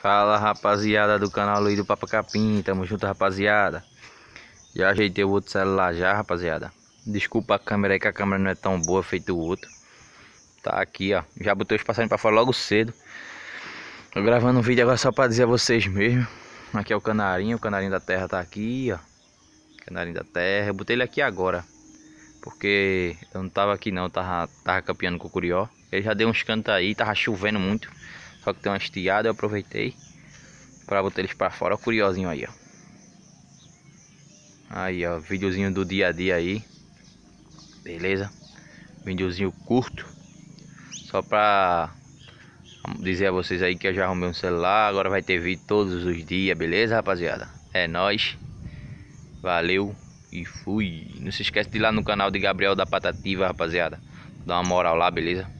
Fala rapaziada do canal Luiz do Papa Capim, tamo junto rapaziada Já ajeitei o outro celular já rapaziada Desculpa a câmera aí que a câmera não é tão boa feito o outro Tá aqui ó, já botei os passarinhos pra fora logo cedo Tô gravando um vídeo agora só pra dizer a vocês mesmo Aqui é o canarinho, o canarinho da terra tá aqui ó Canarinho da terra, eu botei ele aqui agora Porque eu não tava aqui não, tava, tava campeando com o Curió Ele já deu uns cantos aí, tava chovendo muito só que tem uma estiada, eu aproveitei para botar eles para fora. Ó, curiosinho aí, ó. Aí, ó, videozinho do dia a dia aí. Beleza? Videozinho curto. Só pra dizer a vocês aí que eu já arrumei um celular. Agora vai ter vídeo todos os dias, beleza, rapaziada? É nóis. Valeu e fui. Não se esquece de ir lá no canal de Gabriel da Patativa, rapaziada. Dá uma moral lá, beleza?